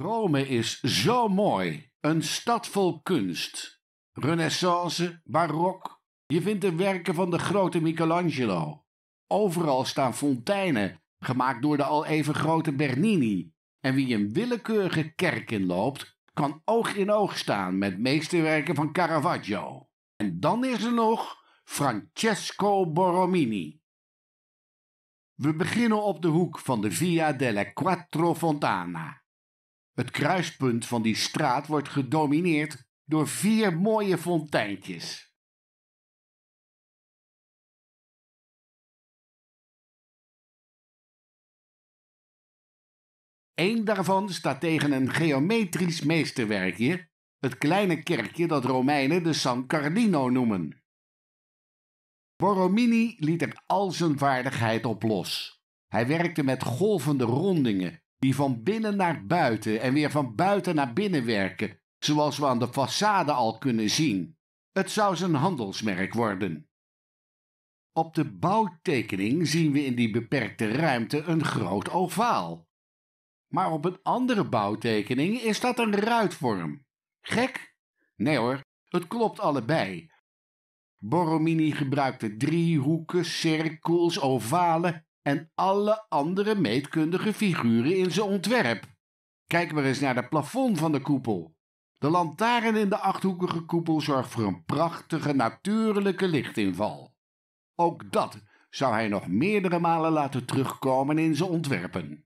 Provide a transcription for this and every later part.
Rome is zo mooi, een stad vol kunst. Renaissance, barok, je vindt de werken van de grote Michelangelo. Overal staan fonteinen, gemaakt door de al even grote Bernini. En wie een willekeurige kerk inloopt, kan oog in oog staan met meesterwerken van Caravaggio. En dan is er nog Francesco Borromini. We beginnen op de hoek van de Via delle Quattro Fontana. Het kruispunt van die straat wordt gedomineerd door vier mooie fonteintjes. Eén daarvan staat tegen een geometrisch meesterwerkje, het kleine kerkje dat Romeinen de San Carlino noemen. Borromini liet er al zijn vaardigheid op los. Hij werkte met golvende rondingen, die van binnen naar buiten en weer van buiten naar binnen werken, zoals we aan de façade al kunnen zien. Het zou zijn handelsmerk worden. Op de bouwtekening zien we in die beperkte ruimte een groot ovaal. Maar op een andere bouwtekening is dat een ruitvorm. Gek? Nee hoor, het klopt allebei. Borromini gebruikte driehoeken, cirkels, ovalen en alle andere meetkundige figuren in zijn ontwerp. Kijk maar eens naar het plafond van de koepel. De lantaarn in de achthoekige koepel zorgt voor een prachtige natuurlijke lichtinval. Ook dat zou hij nog meerdere malen laten terugkomen in zijn ontwerpen.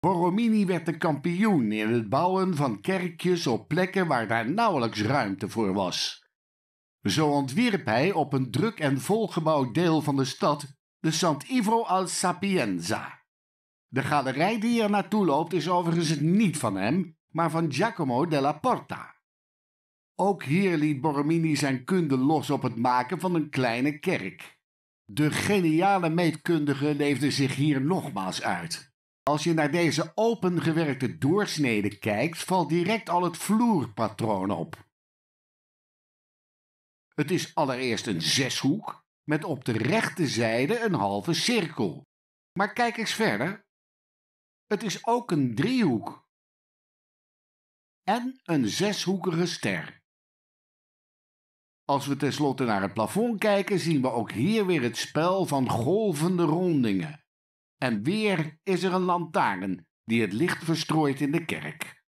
Borromini werd de kampioen in het bouwen van kerkjes op plekken waar daar nauwelijks ruimte voor was. Zo ontwierp hij op een druk en volgebouwd deel van de stad de Sant'Ivo al Sapienza. De galerij die er naartoe loopt is overigens niet van hem, maar van Giacomo della Porta. Ook hier liet Borromini zijn kunde los op het maken van een kleine kerk. De geniale meetkundige leefde zich hier nogmaals uit. Als je naar deze opengewerkte doorsnede kijkt, valt direct al het vloerpatroon op. Het is allereerst een zeshoek met op de rechterzijde een halve cirkel. Maar kijk eens verder. Het is ook een driehoek. En een zeshoekige ster. Als we tenslotte naar het plafond kijken, zien we ook hier weer het spel van golvende rondingen en weer is er een lantaarn die het licht verstrooit in de kerk.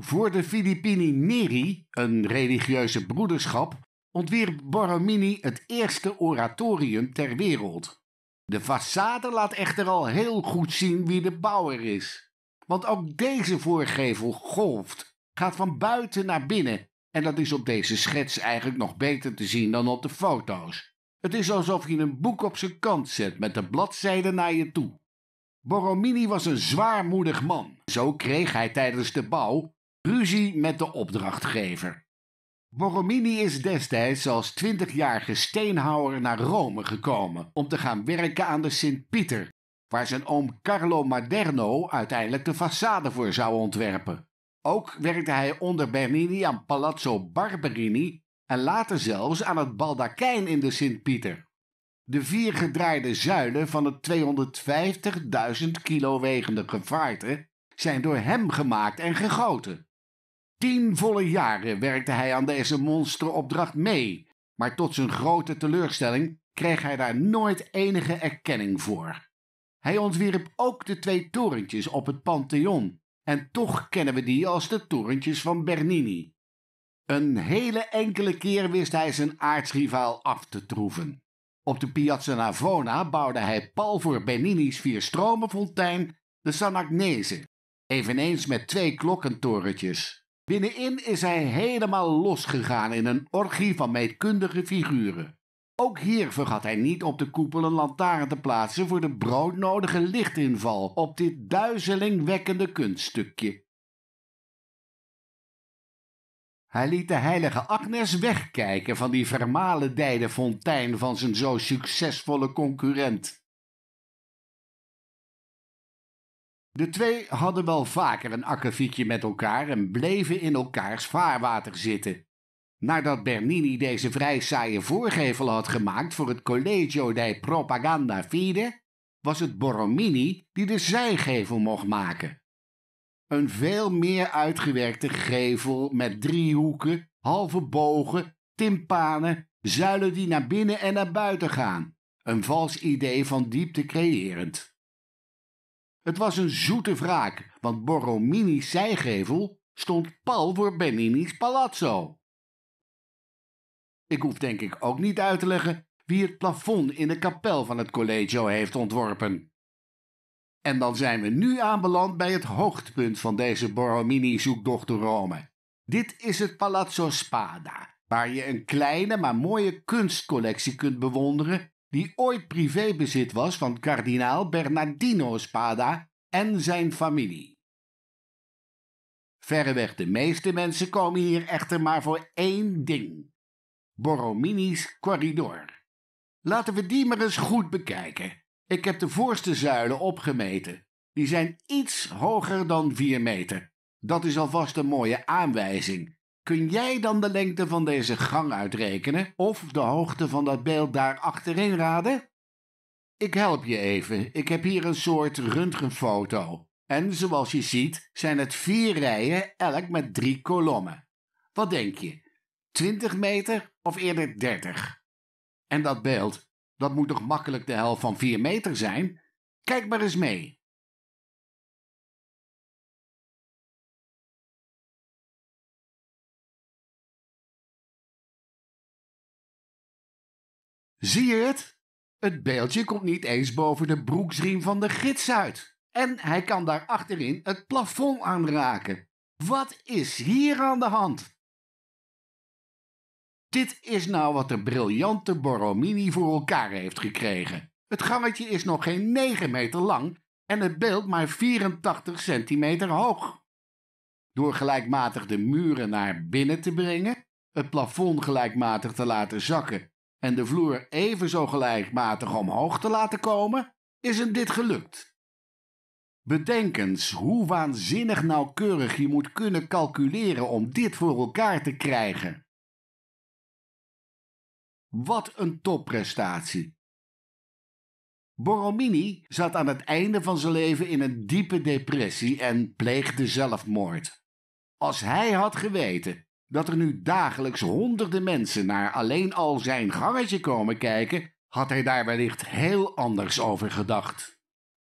Voor de Filippini Neri, een religieuze broederschap, ontwierp Borromini het eerste oratorium ter wereld. De façade laat echter al heel goed zien wie de bouwer is. Want ook deze voorgevel golft, gaat van buiten naar binnen en dat is op deze schets eigenlijk nog beter te zien dan op de foto's. Het is alsof je een boek op zijn kant zet met de bladzijde naar je toe. Borromini was een zwaarmoedig man. Zo kreeg hij tijdens de bouw ruzie met de opdrachtgever. Borromini is destijds als twintigjarige steenhouwer naar Rome gekomen om te gaan werken aan de Sint-Pieter, waar zijn oom Carlo Maderno uiteindelijk de façade voor zou ontwerpen. Ook werkte hij onder Bernini aan Palazzo Barberini en later zelfs aan het baldakijn in de Sint-Pieter. De vier gedraaide zuilen van het 250.000 kilo wegende gevaarte zijn door hem gemaakt en gegoten. Tien volle jaren werkte hij aan deze monsteropdracht mee, maar tot zijn grote teleurstelling kreeg hij daar nooit enige erkenning voor. Hij ontwierp ook de twee torentjes op het Pantheon, en toch kennen we die als de torentjes van Bernini. Een hele enkele keer wist hij zijn aartsrivaal af te troeven. Op de Piazza Navona bouwde hij pal voor Benini's Vierstromenfontein de San Agnese, eveneens met twee klokkentorentjes. Binnenin is hij helemaal losgegaan in een orgie van meetkundige figuren. Ook hier vergat hij niet op de koepel een lantaarn te plaatsen voor de broodnodige lichtinval op dit duizelingwekkende kunststukje. Hij liet de heilige Agnes wegkijken van die vermalendijde fontein van zijn zo succesvolle concurrent. De twee hadden wel vaker een akkefietje met elkaar en bleven in elkaars vaarwater zitten. Nadat Bernini deze vrij saaie voorgevel had gemaakt voor het Collegio dei Propaganda Fide, was het Borromini die de zijgevel mocht maken. Een veel meer uitgewerkte gevel met driehoeken, halve bogen, timpanen, zuilen die naar binnen en naar buiten gaan. Een vals idee van diepte creërend. Het was een zoete wraak, want Borromini's zijgevel stond pal voor Benini's palazzo. Ik hoef denk ik ook niet uit te leggen wie het plafond in de kapel van het collegio heeft ontworpen. En dan zijn we nu aanbeland bij het hoogtepunt van deze Borromini-zoektocht door Rome. Dit is het Palazzo Spada, waar je een kleine maar mooie kunstcollectie kunt bewonderen die ooit privébezit was van kardinaal Bernardino Spada en zijn familie. Verreweg de meeste mensen komen hier echter maar voor één ding: Borromini's corridor. Laten we die maar eens goed bekijken. Ik heb de voorste zuilen opgemeten. Die zijn iets hoger dan 4 meter. Dat is alvast een mooie aanwijzing. Kun jij dan de lengte van deze gang uitrekenen of de hoogte van dat beeld daar achterin raden? Ik help je even. Ik heb hier een soort röntgenfoto. En zoals je ziet zijn het vier rijen, elk met drie kolommen. Wat denk je? 20 meter of eerder 30? En dat beeld dat moet toch makkelijk de helft van 4 meter zijn? Kijk maar eens mee. Zie je het? Het beeldje komt niet eens boven de broeksriem van de gids uit. En hij kan daar achterin het plafond aanraken. Wat is hier aan de hand? Dit is nou wat de briljante Borromini voor elkaar heeft gekregen. Het gangetje is nog geen 9 meter lang en het beeld maar 84 centimeter hoog. Door gelijkmatig de muren naar binnen te brengen, het plafond gelijkmatig te laten zakken en de vloer even zo gelijkmatig omhoog te laten komen, is hem dit gelukt. Bedenk eens hoe waanzinnig nauwkeurig je moet kunnen calculeren om dit voor elkaar te krijgen. Wat een topprestatie! Borromini zat aan het einde van zijn leven in een diepe depressie en pleegde zelfmoord. Als hij had geweten dat er nu dagelijks honderden mensen naar alleen al zijn gangetje komen kijken, had hij daar wellicht heel anders over gedacht.